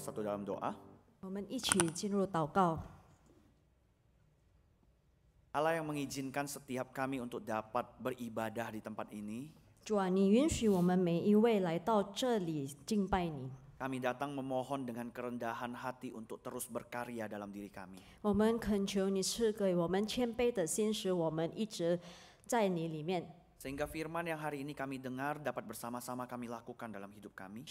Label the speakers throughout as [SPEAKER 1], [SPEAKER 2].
[SPEAKER 1] bersatu dalam doa. Allah yang mengizinkan setiap kami untuk dapat beribadah di tempat ini. Kami datang memohon dengan kerendahan hati untuk terus berkarya dalam diri kami. Kami sehingga firman yang hari ini kami dengar dapat bersama-sama kami lakukan dalam hidup kami.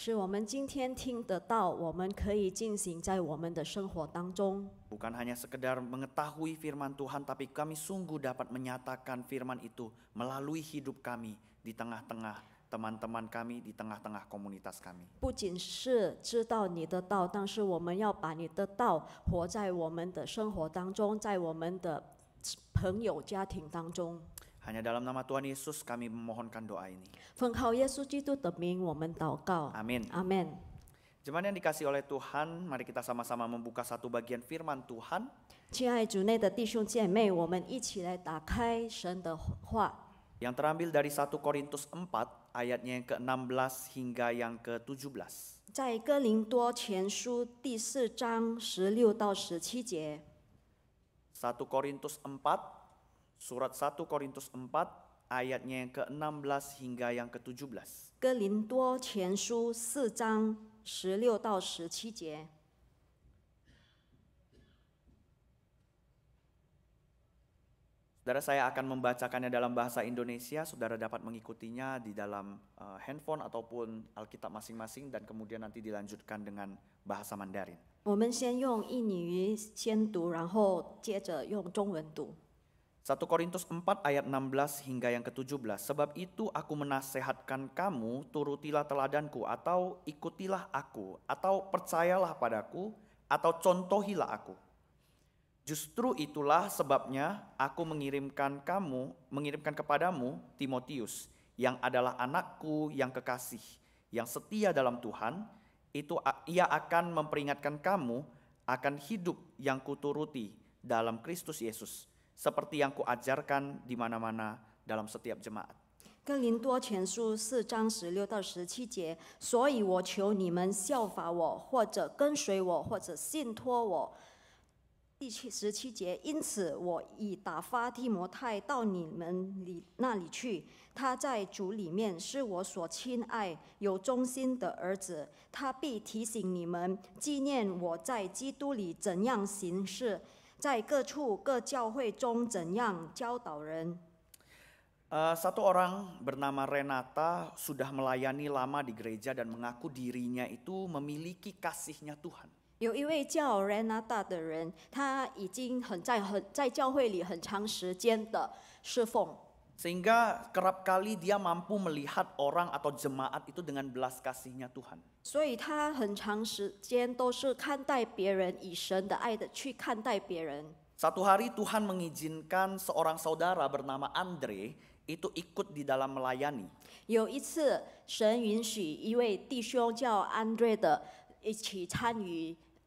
[SPEAKER 1] Bukan hanya sekedar mengetahui firman Tuhan, tapi kami sungguh dapat menyatakan firman itu melalui hidup kami di tengah-tengah teman-teman kami di tengah-tengah komunitas kami.
[SPEAKER 2] 不仅是知道你的道，但是我们要把你的道活在我们的生活当中，在我们的朋友、家庭当中。
[SPEAKER 1] hanya dalam nama Tuhan Yesus kami memohonkan doa ini. Amin. Amin. Jemaat yang dikasih oleh Tuhan, mari kita sama-sama membuka satu bagian firman Tuhan. Yang terambil dari 1 Korintus 4 ayatnya yang ke-16 hingga yang ke-17.
[SPEAKER 2] 在哥林多前书第四章十六到十七节。
[SPEAKER 1] 1 Korintus 4 Surat 1 Korintus 4 ayatnya yang ke-16 hingga yang ke-17. 4 16 17 Saudara saya akan membacakannya dalam bahasa Indonesia, saudara dapat mengikutinya di dalam uh, handphone ataupun Alkitab masing-masing dan kemudian nanti dilanjutkan dengan bahasa Mandarin.
[SPEAKER 2] 我们先用印尼语先读，然后接着用中文读。
[SPEAKER 1] 1 Korintus 4 ayat 16 hingga yang ke-17. Sebab itu aku menasehatkan kamu, turutilah teladanku atau ikutilah aku atau percayalah padaku atau contohilah aku. Justru itulah sebabnya aku mengirimkan kamu, mengirimkan kepadamu Timotius yang adalah anakku yang kekasih, yang setia dalam Tuhan, itu ia akan memperingatkan kamu akan hidup yang kuturuti dalam Kristus Yesus
[SPEAKER 2] 哥林多前书四章十六到十七节，所以我求你们效法我，或者跟随我，或者信托我。第七十七节，因此我已打发提摩太到你们里那里去，他在主里面是我所亲爱、有忠心的儿子，他必提醒你们纪念我在基督里怎样行事。在各处各教会中怎样教导人。
[SPEAKER 1] Uh, satu orang bernama Renata sudah melayani lama di gereja dan mengaku dirinya itu memiliki kasihnya Tuhan.
[SPEAKER 2] 有一位叫
[SPEAKER 1] sehingga kerap kali dia mampu melihat orang atau jemaat itu dengan belas kasihnya Tuhan. Satu hari Tuhan mengizinkan seorang saudara bernama Andre itu ikut di dalam melayani.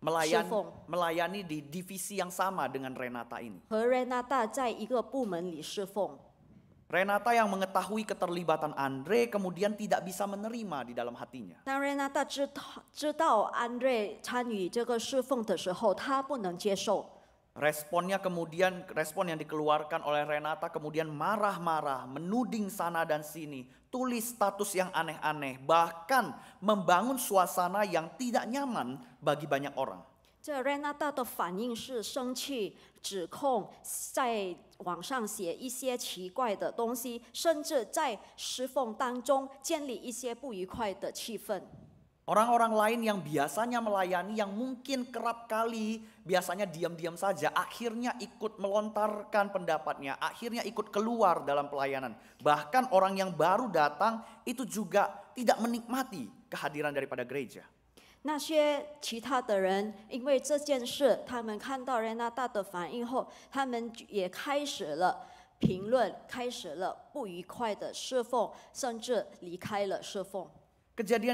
[SPEAKER 1] melayani, melayani di divisi yang sama dengan Renata ini. Renata yang mengetahui keterlibatan Andre kemudian tidak bisa menerima di dalam hatinya.
[SPEAKER 2] Nah, Renata Andre
[SPEAKER 1] kemudian respon yang dikeluarkan oleh Renata kemudian marah-marah, menuding sana dan sini, tulis status yang aneh-aneh, bahkan membangun suasana yang tidak nyaman bagi banyak orang.
[SPEAKER 2] 这 Renata 的反应是生气、指控，在网上写一些奇怪的东西，甚至在侍奉当中建立一些不愉快的气氛。
[SPEAKER 1] Orang-orang lain yang biasanya melayani, yang mungkin kerap kali biasanya diam-diam saja, akhirnya ikut melontarkan pendapatnya, akhirnya ikut keluar dalam pelayanan. Bahkan orang yang baru datang itu juga tidak menikmati kehadiran daripada gereja.
[SPEAKER 2] Kejadian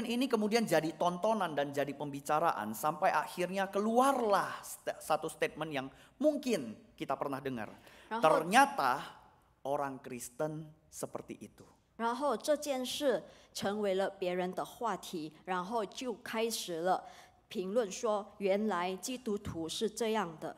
[SPEAKER 1] ini kemudian jadi tontonan dan jadi pembicaraan sampai akhirnya keluarlah satu statement yang mungkin kita pernah dengar. Ternyata orang Kristen seperti itu.
[SPEAKER 2] 然后这件事成为了别人的话题，然后就开始了评论说，原来基督徒是这样的。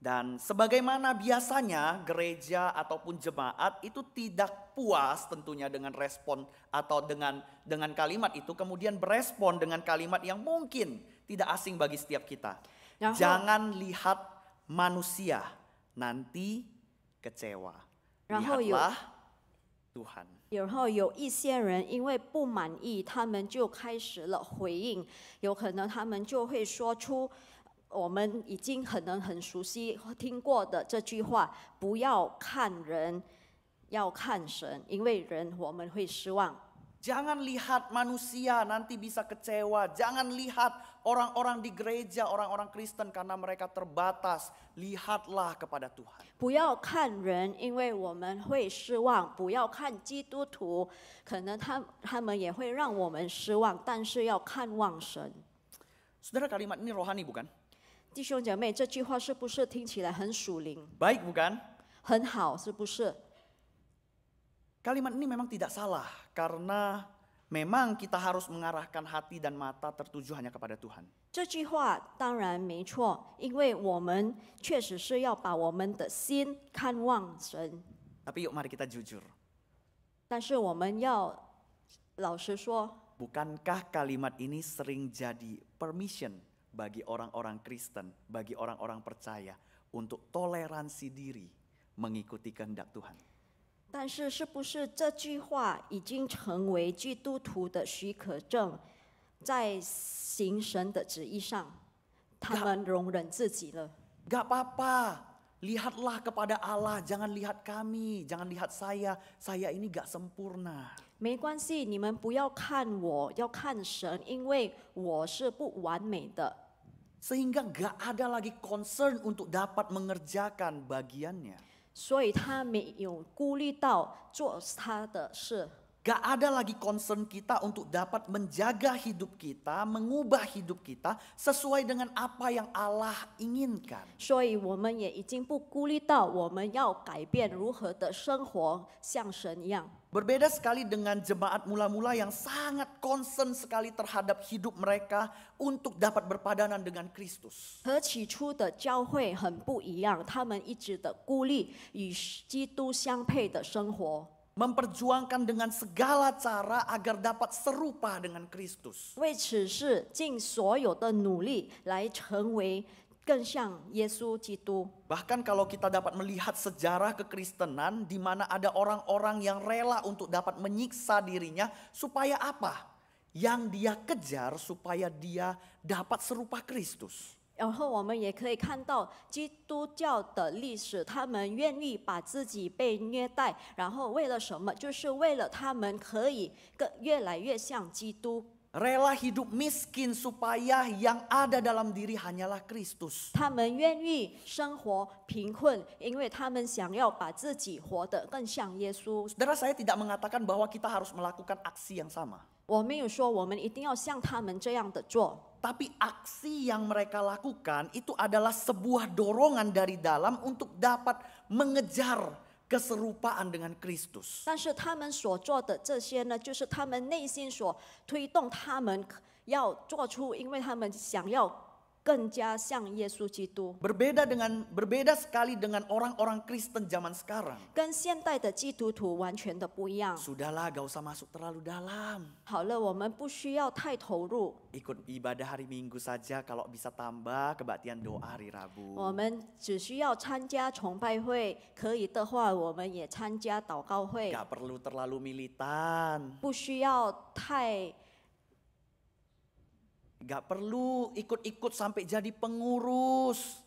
[SPEAKER 1] Dan sebagaimana biasanya gereja ataupun jemaat itu tidak puas tentunya dengan respon atau dengan dengan kalimat itu kemudian berespon dengan kalimat yang mungkin tidak asing bagi setiap kita. Jangan lihat manusia nanti kecewa.
[SPEAKER 2] Lihatlah 然后有一些人因为不满意，他们就开始了回应。有可能他们就会说出我们已经可能很熟悉听过的这句话：“不要看人，要看神，
[SPEAKER 1] 因为人我们会失望。” Jangan lihat manusia nanti bisa kecewa. Jangan lihat orang-orang di gereja, orang-orang Kristen karena mereka terbatas. Lihatlah kepada Tuhan. Saudara kalimat ini rohani bukan? Baik bukan? kalimat ini memang tidak salah karena memang kita harus mengarahkan hati dan mata tertuju hanya kepada Tuhan.
[SPEAKER 2] 这句话当然没错，因为我们确实是要把我们的心看望神。
[SPEAKER 1] Tapi yuk mari kita jujur.
[SPEAKER 2] 但是我们要老实说
[SPEAKER 1] ，Bukankah kalimat ini sering jadi permission bagi orang-orang Kristen, bagi orang-orang percaya untuk toleransi diri mengikuti kehendak Tuhan?
[SPEAKER 2] 但是，是不是这句话已经成为基督徒的许可证，在行神的旨意上，他们容忍自己了？Gak
[SPEAKER 1] apa, lihatlah kepada Allah, jangan lihat kami, jangan lihat saya, saya ini gak sempurna。没关系，你们不要看我，要看神，因
[SPEAKER 2] 为我是不完美的。Sehingga gak ada lagi concern untuk dapat
[SPEAKER 1] mengerjakan bagiannya。Gak ada lagi concern kita untuk dapat menjaga hidup kita, mengubah hidup kita sesuai dengan apa yang Allah inginkan. Jadi, 所以我
[SPEAKER 2] 们也已经不顾虑到我们要改变如何的生活，像神一
[SPEAKER 1] 样。Berbeda sekali dengan jemaat mula-mula yang sangat concern sekali terhadap hidup mereka untuk dapat berpadanan dengan Kristus.
[SPEAKER 2] memperjuangkan dengan segala cara agar dapat serupa dengan Kristus. 为此事尽所有的努力来成为 Bahkan
[SPEAKER 1] kalau kita dapat melihat sejarah kekristenan di mana ada orang-orang yang rela untuk dapat menyiksa dirinya supaya apa? Yang dia kejar supaya dia dapat serupa Kristus.
[SPEAKER 2] 然后我们也可以看到基督教的历史，他们愿意把自己被虐待，然后为了什么？就是为了他们可以更越来越像基督。
[SPEAKER 1] rela hidup
[SPEAKER 2] miskin supaya yang ada dalam diri hanyalah Kristus. 他们愿意生活贫困，因为他们想要把自己活得更像耶稣。Saudara saya
[SPEAKER 1] tidak mengatakan bahwa kita harus melakukan aksi yang sama. Tapi aksi yang mereka lakukan itu adalah sebuah dorongan dari dalam untuk dapat mengejar 但是
[SPEAKER 2] 他们所做的这些呢，就是他们内心所推动他们要做出，因为他们想要。
[SPEAKER 1] Berbeda dengan berbeda sekali dengan orang-orang Kristen zaman sekarang. Sudahlah, gak usah masuk terlalu dalam. ikut ibadah hari Minggu saja kalau bisa tambah kebaktian doa hari Rabu. Gak perlu terlalu militan. 不需要太。Gak perlu ikut-ikut sampai jadi pengurus.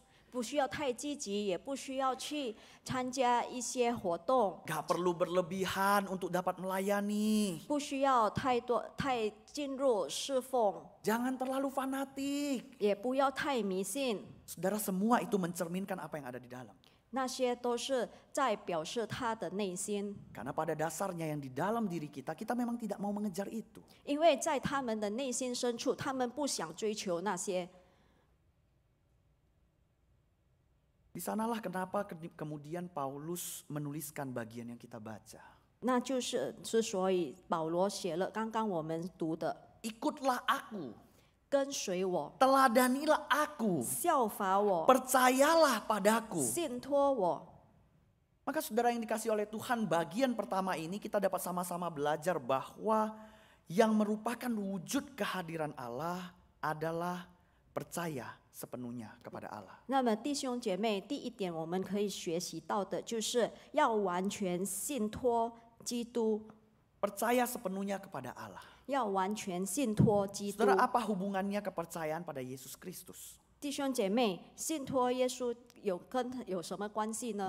[SPEAKER 1] Gak perlu berlebihan untuk dapat melayani.
[SPEAKER 2] Jangan terlalu fanatik. Saudara semua itu mencerminkan apa yang ada di dalam. Karena
[SPEAKER 1] pada dasarnya yang di dalam diri kita, kita memang tidak mau mengejar itu.
[SPEAKER 2] 因为在他们的内心深处，他们不想追求那些。
[SPEAKER 1] Di sanalah kenapa kemudian Paulus menuliskan bagian yang kita baca. 那
[SPEAKER 2] 就是之所以保罗写了刚刚我们读的。Ikutlah aku.
[SPEAKER 1] 跟随我，teladanilah aku, 效法我，percayalah padaku, 信托我。Maka saudara yang dikasih oleh Tuhan bagian pertama ini kita dapat sama-sama belajar bahwa yang merupakan wujud kehadiran Allah adalah percaya sepenuhnya kepada Allah.
[SPEAKER 2] 那么弟兄姐妹，第一点我们可以学习到的就是要完全信托基
[SPEAKER 1] 督，percaya sepenuhnya kepada Allah. 要完全信托基督。Saudara, apa hubungannya kepercayaan pada Yesus Kristus?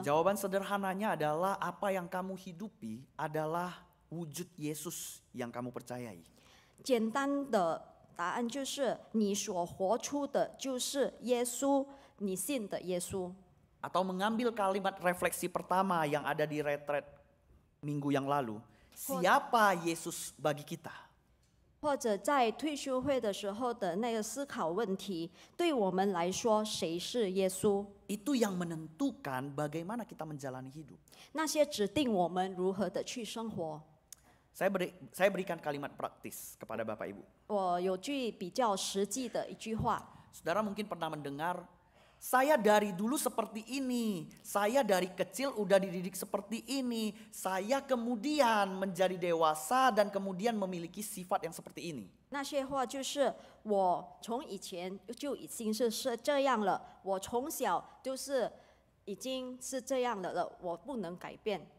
[SPEAKER 1] Jawaban sederhananya adalah apa yang kamu hidupi adalah wujud Yesus yang kamu percayai. mengambil kalimat refleksi pertama yang ada di retret minggu yang lalu, siapa Yesus bagi kita?
[SPEAKER 2] 或者在退休会的时候的那个思考问题，对我们来说，谁是耶稣？Itu yang menentukan bagaimana kita menjalani hidup.
[SPEAKER 1] beri saya berikan kalimat praktis kepada Bapak Ibu. mungkin pernah mendengar saya dari dulu seperti ini, saya dari kecil udah dididik seperti ini, saya kemudian menjadi dewasa dan kemudian memiliki sifat yang seperti ini. 那些话就是
[SPEAKER 2] 我从以前就已经是是这样了，我从小就是。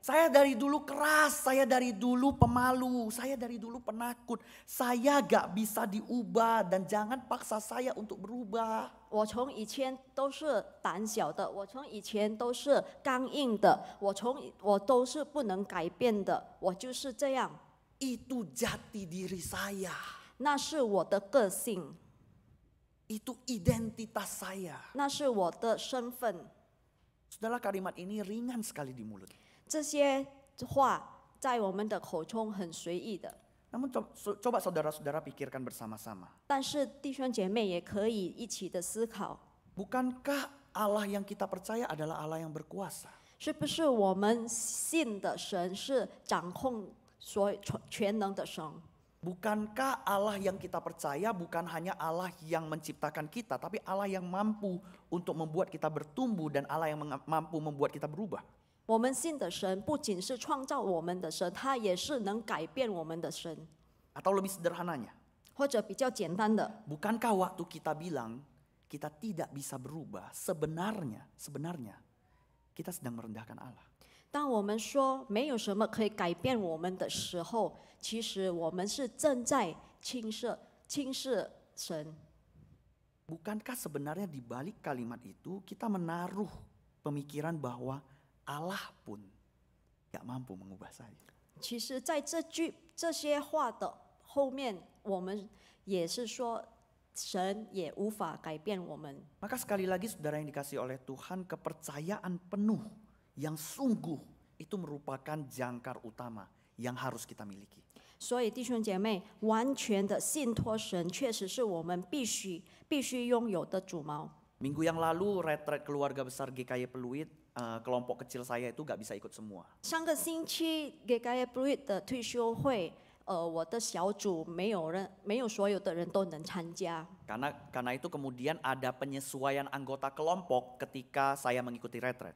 [SPEAKER 1] saya dari dulu keras, saya dari dulu pemalu, saya dari dulu penakut. Saya gak bisa diubah dan jangan paksa saya untuk berubah. 我从以前都是胆小的，我
[SPEAKER 2] 从以前都是刚硬的，我从我都是不能改变的，我就是这样。Itu jati diri saya. identitas saya. Setelah kalimat ini ringan sekali di mulut. 这些话在我们的口中很随意的。
[SPEAKER 1] Namun coba saudara-saudara pikirkan bersama-sama.
[SPEAKER 2] Bukankah Allah yang kita percaya adalah Allah yang berkuasa? 是不是我们信的神是掌控
[SPEAKER 1] 所有全全能的神？Bukankah Allah yang kita percaya bukan hanya Allah yang menciptakan kita, tapi Allah yang mampu untuk membuat kita bertumbuh dan Allah yang mampu membuat kita berubah?
[SPEAKER 2] 我们信的神不仅是创造我们的神，他
[SPEAKER 1] 也是能改变我们的神。Atau lebih sederhananya, Bukankah waktu kita bilang kita tidak bisa berubah, sebenarnya sebenarnya kita sedang merendahkan Allah.
[SPEAKER 2] 当我们说没有什么可以改变我们的时候，其实我们是正在轻视轻视
[SPEAKER 1] 神。Bukankah sebenarnya di balik kalimat itu kita menaruh pemikiran bahwa Allah pun tidak mampu mengubah saya? 其
[SPEAKER 2] 实，在这句这些话的后面，我们也是说，神也无法改变我们。
[SPEAKER 1] Maka sekali lagi saudara yang dikasih oleh Tuhan kepercayaan penuh yang sungguh itu merupakan jangkar utama yang harus kita miliki. Minggu yang lalu retret keluarga besar GKY Peluit uh, kelompok kecil saya itu gak bisa ikut semua.
[SPEAKER 2] Karena Peluit
[SPEAKER 1] karena itu kemudian ada penyesuaian anggota kelompok ketika saya mengikuti retret.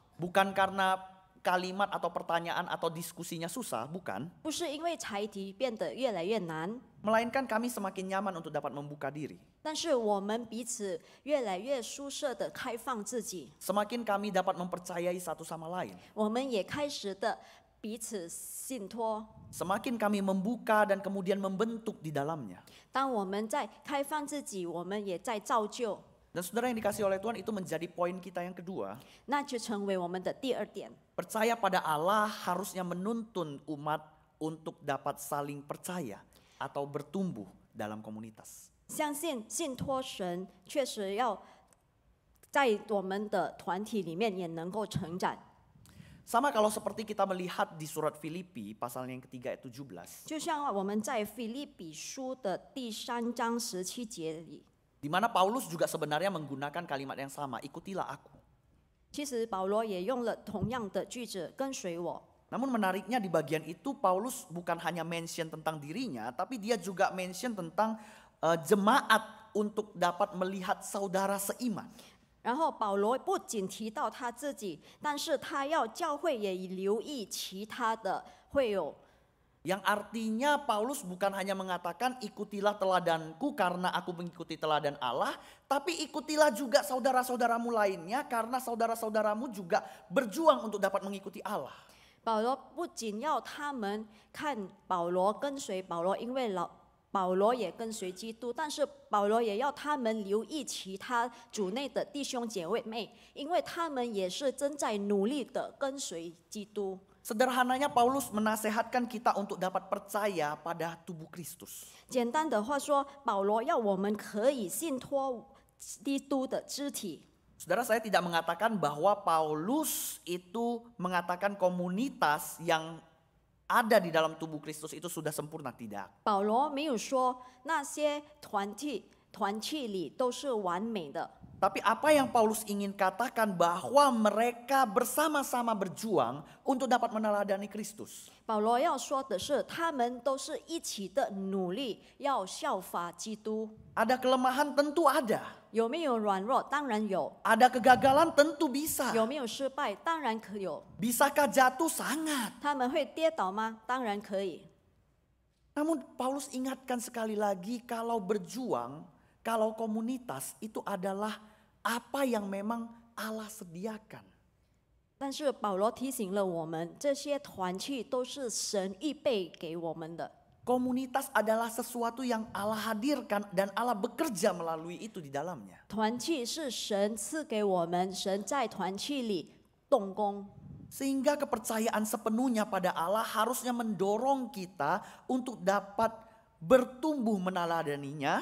[SPEAKER 1] bukan karena kalimat atau pertanyaan atau diskusinya susah, bukan? Melainkan kami semakin nyaman untuk dapat membuka diri.
[SPEAKER 2] Semakin kami dapat mempercayai satu sama lain.
[SPEAKER 1] Semakin kami membuka dan kemudian membentuk di dalamnya.
[SPEAKER 2] Dan saudara yang dikasih
[SPEAKER 1] oleh Tuhan itu menjadi poin kita yang kedua. Percaya pada Allah harusnya menuntun umat untuk dapat saling percaya atau bertumbuh dalam komunitas. Sama kalau seperti kita melihat di surat Filipi pasal yang ketiga ayat 17. belas. Di mana Paulus juga sebenarnya menggunakan kalimat yang sama, ikutilah aku. Namun menariknya di bagian itu Paulus bukan hanya mention tentang dirinya, tapi dia juga mention tentang uh, jemaat untuk dapat melihat saudara seiman. Dan yang artinya Paulus bukan hanya mengatakan ikutilah teladanku karena aku mengikuti teladan Allah, tapi ikutilah juga saudara-saudaramu lainnya karena saudara-saudaramu juga berjuang untuk dapat mengikuti Allah. 保罗不仅要他们看保罗跟随保罗，因为老
[SPEAKER 2] 保罗也跟随基督，但是保罗也要他们留意其他组内的弟兄姐妹，因为他们也是正在努力的跟随基督。Sederhananya Paulus menasehatkan kita untuk dapat percaya pada tubuh Kristus. 简单的话说，保罗要我们可以信托基督的肢
[SPEAKER 1] 体。Saudara saya tidak mengatakan bahwa Paulus itu mengatakan komunitas yang ada di dalam tubuh Kristus itu sudah sempurna tidak.
[SPEAKER 2] Paulo 没有说那些团体团体里都是完美的。
[SPEAKER 1] tapi apa yang Paulus ingin katakan bahwa mereka bersama-sama berjuang untuk dapat meneladani Kristus.
[SPEAKER 2] Ada kelemahan tentu ada. Ada kegagalan tentu bisa.
[SPEAKER 1] Bisakah jatuh sangat? Namun Paulus ingatkan sekali lagi kalau berjuang, kalau komunitas itu adalah apa yang memang Allah sediakan. 但是保罗提醒了我们，
[SPEAKER 2] 这些团契都是神预备给我们的。Komunitas adalah sesuatu yang Allah hadirkan dan Allah bekerja melalui itu di dalamnya. 团契是神
[SPEAKER 1] 赐给我们，神在团契里动工。Sehingga kepercayaan sepenuhnya pada Allah harusnya mendorong kita untuk dapat bertumbuh meneladaninya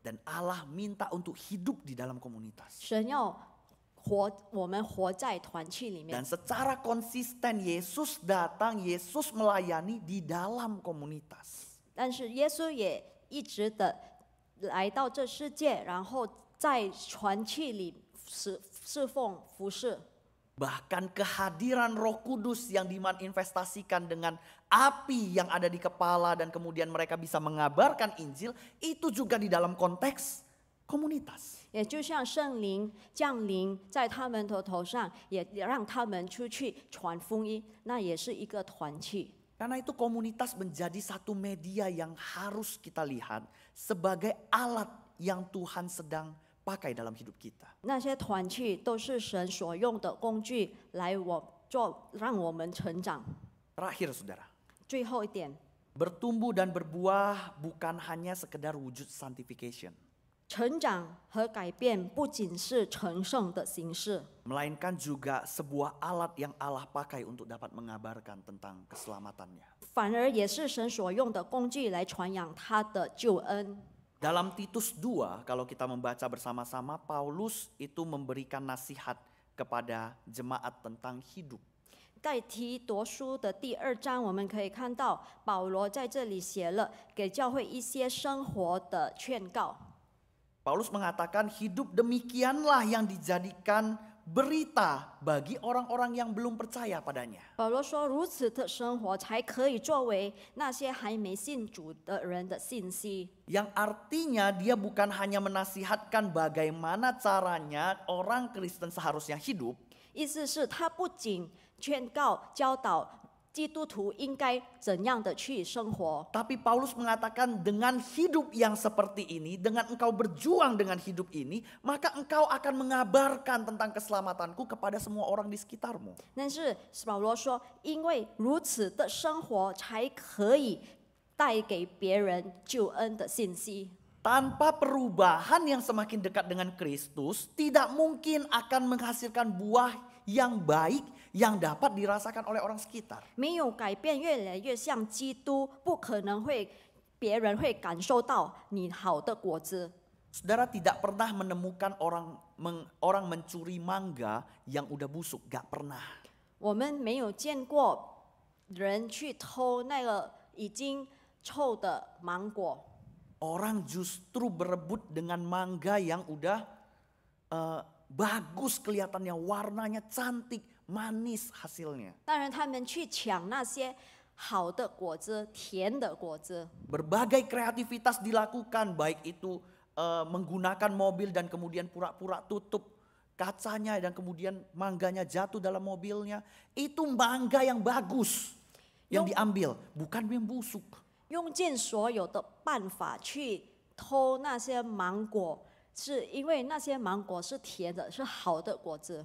[SPEAKER 1] Dan Allah minta untuk hidup di dalam komunitas. 神要活，我们活在团契里面。Dan secara konsisten Yesus datang, Yesus melayani di dalam komunitas.
[SPEAKER 2] 但是耶稣也一直的来到这世界，然后在团契里侍侍奉服
[SPEAKER 1] 侍。Bahkan kehadiran roh kudus yang dimanifestasikan dengan api yang ada di kepala dan kemudian mereka bisa mengabarkan Injil itu juga di dalam konteks
[SPEAKER 2] komunitas.
[SPEAKER 1] Karena itu komunitas menjadi satu media yang harus kita lihat sebagai alat yang Tuhan sedang pakai dalam hidup kita. Terakhir, saudara. Bertumbuh dan berbuah bukan hanya sekedar wujud sanctification.
[SPEAKER 2] 成长和改变不仅是成圣的形式
[SPEAKER 1] ，melainkan juga sebuah alat yang Allah pakai untuk dapat mengabarkan tentang keselamatannya。
[SPEAKER 2] 反而也是神所用的工具来传扬他的救恩。
[SPEAKER 1] dalam Titus 2 kalau kita membaca bersama-sama Paulus itu memberikan nasihat kepada jemaat tentang hidup.
[SPEAKER 2] 在提多书的第二章，我们可以看到保罗在这里写了给教会一些生活的劝告。
[SPEAKER 1] Paulus mengatakan hidup demikianlah yang dijadikan berita bagi orang-orang yang belum percaya padanya. yang artinya dia bukan hanya menasihatkan bagaimana caranya orang Kristen seharusnya hidup. 意思是，他不仅劝告教导 tapi Paulus mengatakan dengan hidup yang seperti ini, dengan engkau berjuang dengan hidup ini, maka engkau akan mengabarkan tentang keselamatanku kepada semua orang di sekitarmu. 但是保罗说，因为如此的生活才可以带给别人救恩的信息。Tanpa perubahan yang semakin dekat dengan Kristus, tidak mungkin akan menghasilkan buah yang baik yang dapat dirasakan oleh orang sekitar. Saudara tidak pernah menemukan orang meng, orang mencuri mangga yang udah busuk, gak pernah. Orang justru berebut dengan mangga yang udah uh, bagus kelihatannya, warnanya cantik, manis hasilnya. 当然，他们去抢那些
[SPEAKER 2] 好的果子、甜的果子。
[SPEAKER 1] Berbagai kreativitas dilakukan, baik itu uh, menggunakan mobil dan kemudian pura-pura tutup kacanya dan kemudian mangganya jatuh dalam mobilnya. Itu mangga yang bagus yang diambil, bukan yang busuk.
[SPEAKER 2] 用尽所有的办法去偷那些芒果，是因为那些芒果是甜的，是好的果子。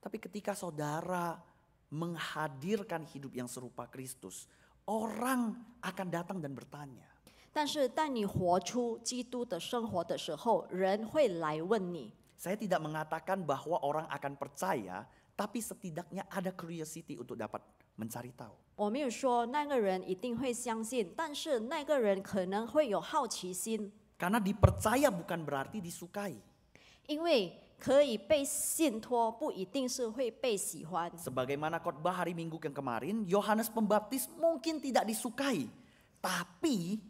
[SPEAKER 1] Tapi ketika saudara menghadirkan hidup yang serupa Kristus, orang akan datang dan bertanya. 但是当你活出基督的生活的时候，人会来问你。Saya tidak mengatakan bahwa orang akan percaya, tapi setidaknya ada curiosity untuk dapat mencari tahu.
[SPEAKER 2] 我没有说那个人一定会相信，但是那个人可能会有好奇心，Karena dipercaya bukan berarti disukai. 因为
[SPEAKER 1] Sebagaimana khotbah hari Minggu yang kemarin, Yohanes Pembaptis mungkin tidak disukai, tapi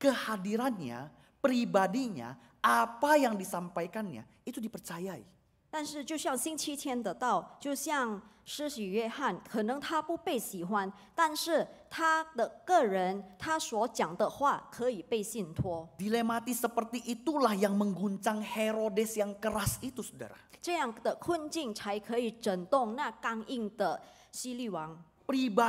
[SPEAKER 1] kehadirannya, pribadinya, apa yang disampaikannya itu dipercayai.
[SPEAKER 2] 但是就像星期天的道，就像施洗约翰，可能他不被喜欢，但是他的个人他所讲的话可以被信托。Dilematis seperti itulah yang mengguncang Herodes yang keras itu,
[SPEAKER 1] saudara.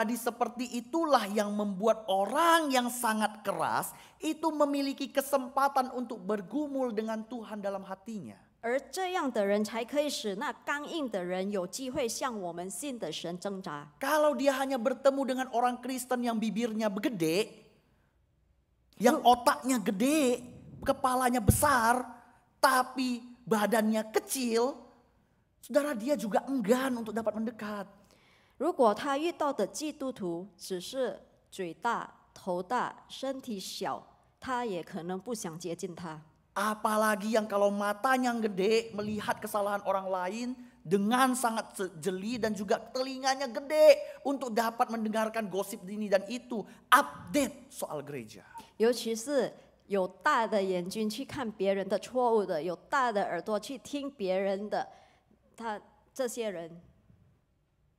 [SPEAKER 1] seperti itulah yang membuat orang yang sangat keras itu memiliki kesempatan untuk bergumul dengan Tuhan dalam hatinya.
[SPEAKER 2] 而这样的人才可以使那刚硬的人有机会向我们信的神挣扎。Kalau
[SPEAKER 1] dia hanya bertemu dengan orang Kristen yang bibirnya gede, yang otaknya gede, kepalanya besar, tapi badannya kecil, saudara dia juga enggan untuk dapat mendekat. 如果他遇
[SPEAKER 2] 到的基督徒只是嘴大、头大、身体小，
[SPEAKER 1] 他也可能不想接近他。Apalagi yang kalau matanya yang gede melihat kesalahan orang lain dengan sangat jeli dan juga telinganya gede untuk dapat mendengarkan gosip ini dan itu update soal gereja.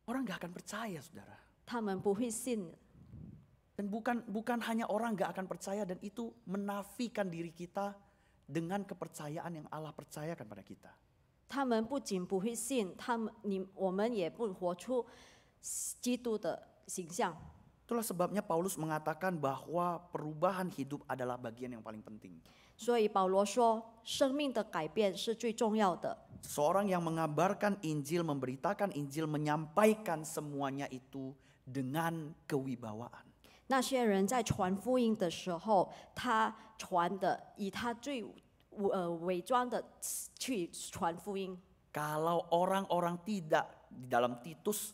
[SPEAKER 1] Orang gak akan percaya saudara. Dan bukan bukan hanya orang gak akan percaya dan itu menafikan diri kita dengan kepercayaan yang Allah percayakan pada kita. Itulah sebabnya Paulus mengatakan bahwa perubahan hidup adalah bagian yang paling penting. Seorang yang mengabarkan Injil, memberitakan Injil, menyampaikan semuanya itu dengan kewibawaan.
[SPEAKER 2] 那些人在传福音的时候，他传的以他最呃伪装的去传福
[SPEAKER 1] 音。Kalau orang-orang tidak di dalam Titus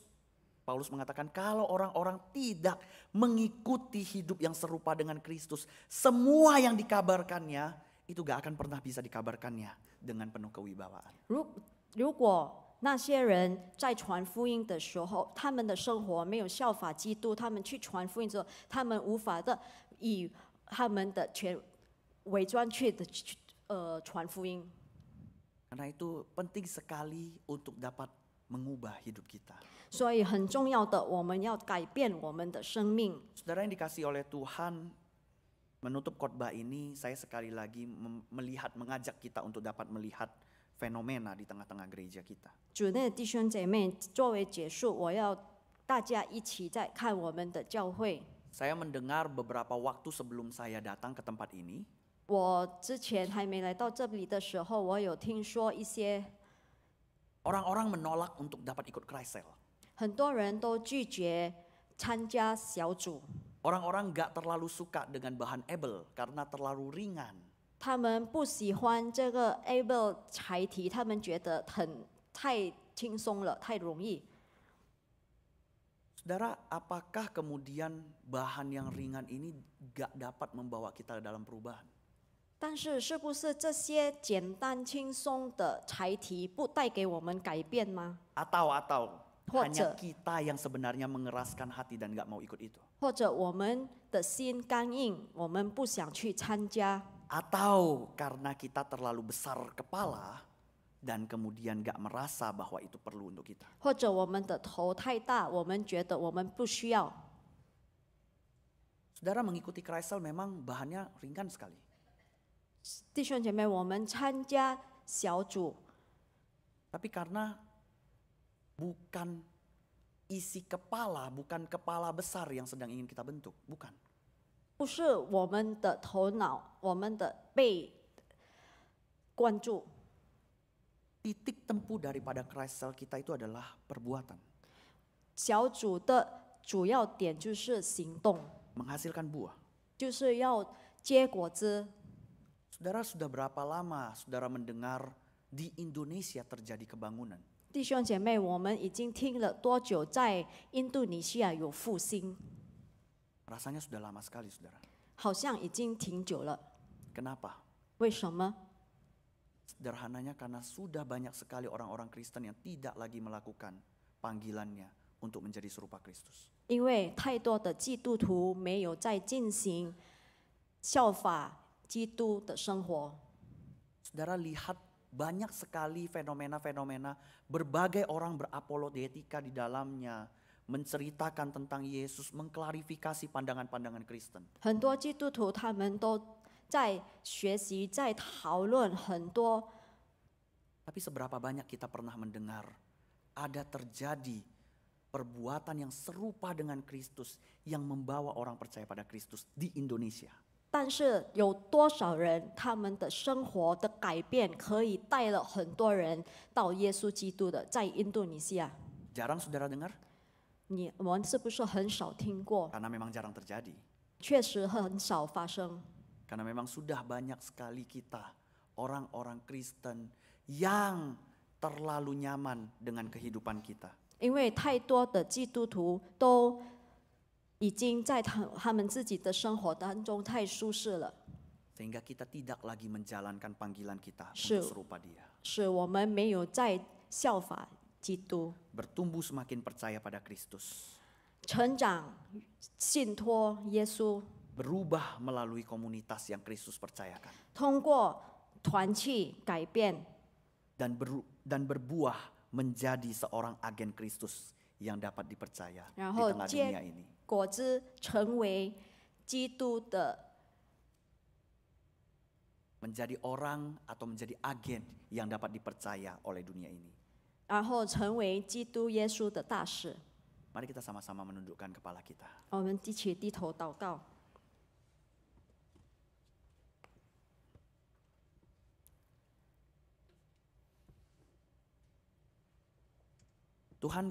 [SPEAKER 1] Paulus mengatakan kalau orang-orang tidak mengikuti hidup yang serupa dengan Kristus, semua yang dikabarkannya itu gak akan pernah bisa dikabarkannya dengan penuh kewibawaan. 如
[SPEAKER 2] 如果那些人在传福音的时候，他们的生活没有效法基督，他们去传福音的时他们无法的以他们的全伪装去的呃传福音。那 itu penting
[SPEAKER 1] sekali untuk dapat mengubah hidup kita。所以很重要的，我们要改变我们的生命。Saudara yang d i k a s i h oleh Tuhan, menutup khotbah ini, saya sekali lagi melihat mengajak kita untuk dapat melihat。fenomena di tengah-tengah gereja kita. Saya mendengar beberapa waktu sebelum saya datang ke tempat ini, orang orang-orang menolak untuk dapat ikut Krisel. orang orang gak terlalu suka dengan bahan Abel karena terlalu ringan.
[SPEAKER 2] 他们不喜欢这个 able 猜题，他们觉得很太轻松了，太容易。
[SPEAKER 1] Saudara, apakah kemudian bahan yang ringan ini gak dapat membawa kita dalam perubahan?
[SPEAKER 2] 但是，是不是这些简单轻松的猜题不带给我们改变吗
[SPEAKER 1] ？Atau atau 或 hanya 者 kita yang sebenarnya mengeraskan hati dan gak mau ikut itu. Atau karena kita terlalu besar kepala dan kemudian gak merasa bahwa itu perlu untuk kita. Saudara mengikuti Krisel memang bahannya ringan sekali. Tapi karena bukan isi kepala, bukan kepala besar yang sedang ingin kita bentuk, bukan. 不是我们的头脑，
[SPEAKER 2] 我们的被关注。
[SPEAKER 1] Titik tempu daripada Christ kita itu adalah perbuatan.
[SPEAKER 2] 小组的
[SPEAKER 1] 主要点就是行动，menghasilkan buah. 就是要结果子。Saudara sudah berapa lama saudara mendengar di Indonesia terjadi kebangunan? 弟
[SPEAKER 2] 兄姐妹，我们已经听了多久在印度尼西亚有复兴？
[SPEAKER 1] Rasanya sudah lama sekali, saudara. Kenapa? Sederhananya karena sudah banyak sekali orang-orang Kristen yang tidak lagi melakukan panggilannya untuk menjadi serupa Kristus. Saudara lihat banyak sekali fenomena-fenomena berbagai orang berapologetika di dalamnya menceritakan tentang Yesus, mengklarifikasi pandangan-pandangan Kristen. Tapi seberapa banyak kita pernah mendengar ada terjadi perbuatan yang serupa dengan Kristus yang membawa orang percaya pada Kristus di Indonesia.
[SPEAKER 2] 但是有多少人他们的生活的改变可以带了很多人到耶稣基督的，在印度尼西亚
[SPEAKER 1] ？Jarang saudara dengar
[SPEAKER 2] 你我们是不
[SPEAKER 1] 是很少听过？Karena memang jarang terjadi. Karena memang sudah banyak sekali kita orang-orang Kristen yang terlalu nyaman dengan kehidupan kita.
[SPEAKER 2] 因为太多的基督徒都已经在他他们自己的生活当中太舒适了。
[SPEAKER 1] Sehingga kita tidak lagi menjalankan panggilan kita untuk serupa dia bertumbuh semakin percaya pada Kristus, berubah melalui komunitas yang Kristus percayakan
[SPEAKER 2] 通过团契改变
[SPEAKER 1] ，dan beru- dan berbuah menjadi seorang agen Kristus yang dapat dipercaya di tengah dunia ini. Menjadi orang atau menjadi agen yang dapat dipercaya oleh dunia ini.
[SPEAKER 2] Mari
[SPEAKER 1] kita sama-sama menundukkan kepala kita. Tuhan,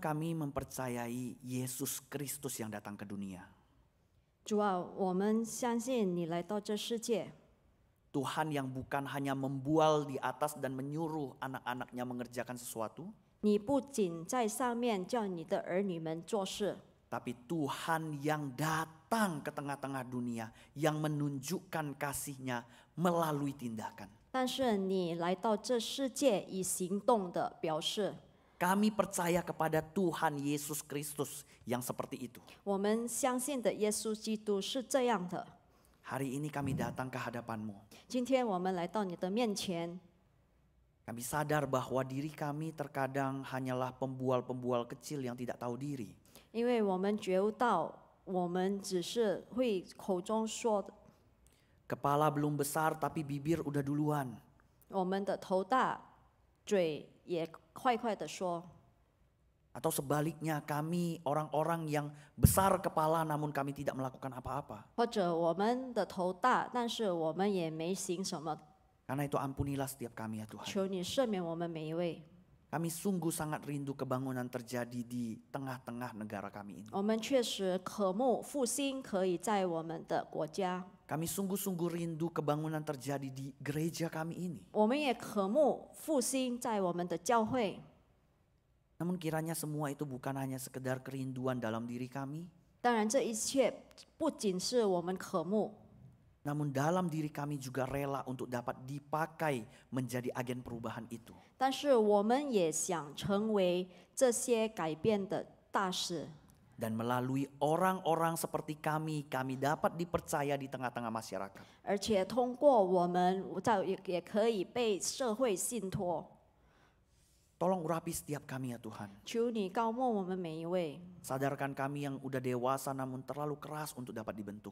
[SPEAKER 1] kami mempercayai Yesus Kristus yang datang ke dunia. Tuhan yang bukan hanya membual di atas dan menyuruh anak-anaknya mengerjakan sesuatu.
[SPEAKER 2] 你不仅在上面叫你的儿女们做事
[SPEAKER 1] ，tapi Tuhan yang datang ke tengah-tengah dunia yang menunjukkan kasihnya melalui tindakan.
[SPEAKER 2] 但是你来到这世界以行动的
[SPEAKER 1] 表示。Kami percaya kepada Tuhan Yesus Kristus yang seperti itu. Hari ini kami datang ke hadapanmu.
[SPEAKER 2] 今天我们来到你的面前。
[SPEAKER 1] kami sadar bahwa diri kami terkadang hanyalah pembual-pembual kecil yang tidak tahu diri. Kepala belum besar tapi bibir udah duluan. atau sebaliknya kami orang-orang yang besar kepala namun kami tidak melakukan apa-apa.
[SPEAKER 2] 或者我们的头大，但是我们也没行什么
[SPEAKER 1] karena itu ampunilah setiap kami ya Tuhan. Kami sungguh sangat rindu kebangunan terjadi di tengah-tengah negara kami ini. Kami sungguh-sungguh rindu kebangunan terjadi di gereja kami ini. Namun kiranya semua itu bukan hanya sekedar kerinduan dalam diri kami.
[SPEAKER 2] 当然，这一切不仅是我们渴慕。
[SPEAKER 1] namun dalam diri kami juga rela untuk dapat dipakai menjadi agen perubahan itu. Dan melalui orang-orang seperti kami, kami dapat dipercaya di tengah-tengah masyarakat. Tolong urapi setiap kami ya Tuhan. Sadarkan kami yang udah dewasa namun terlalu keras untuk dapat dibentuk.